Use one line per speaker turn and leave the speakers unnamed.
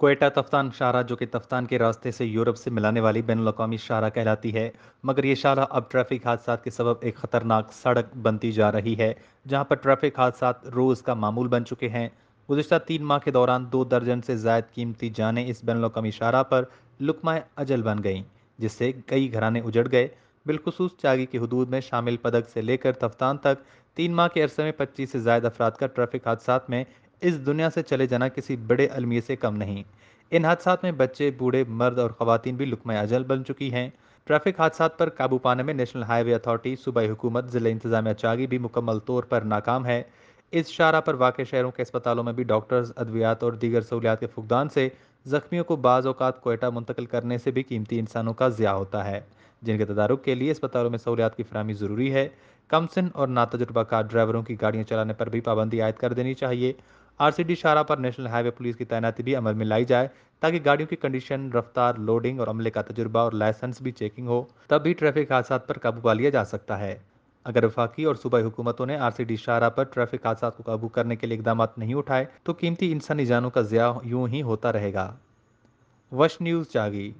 कोयटा तफ्तान शाहरा जो कि तफ्तान के रास्ते से यूरोप से मिलाने वाली बैन अवी शाहरा कहलाती है मगर ये शाहरा अब ट्रैफिक हादसा के सबब एक ख़तरनाक सड़क बनती जा रही है जहाँ पर ट्रैफिक हादसा रोज़ का मामूल बन चुके हैं गुजशत तीन माह के दौरान दो दर्जन से जायद कीमती जाने इस बैन अवी शाहरा पर लुकमाए अजल बन गई जिससे कई घराने उजड़ गए बिलखसूस चागी की हदूद में शामिल पदक से लेकर तफ्तान तक तीन माह के अरसे में पच्चीस से ज्यादा अफराद का ट्रैफिक हादसा में इस दुनिया से चले जाना किसी बड़े अलमिये से कम नहीं इन हादसा में बच्चे बूढ़े मर्द और खुतिन भी लुकमा अजल बन चुकी हैं ट्रैफिक हादसा पर काबू पाने में नेशनल हाईवे अथॉरिटी सूबाई हुकूमत ज़िला इंतजामिया चागी भी मुकम्मल तौर पर नाकाम है इस शारा पर वाक़ शहरों के अस्पतालों में भी डॉक्टर्स अद्वियात और दीगर सहूलियात के फुकदान से जख्मियों को बाज़ अवत कोयटा मुंतकिल करने से भी कीमती इंसानों का ज़िया होता है जिनके तदारक के लिए अस्पतालों में सहूलियात की फरहमी ज़रूरी है कम सिन और नातजुर्बाकार ड्राइवरों की गाड़ियाँ चलाने पर भी पाबंदी आयद कर देनी चाहिए आरसीडी शाहरा पर नेशनल हाईवे पुलिस की तैनाती भी अमल में लाई जाए ताकि गाड़ियों की कंडीशन रफ्तार लोडिंग और अमले का तजुर्बा और लाइसेंस भी चेकिंग हो तब भी ट्रैफिक हादसा पर काबू पा लिया जा सकता है अगर वफाकी और सूबाई हुकूमतों ने डी शाहरा पर ट्रैफिक हादसा को काबू करने के लिए इकदाम नहीं उठाए तो कीमती इंसानी जानों का ज़्या यूं ही होता रहेगा वश न्यूज़ जागी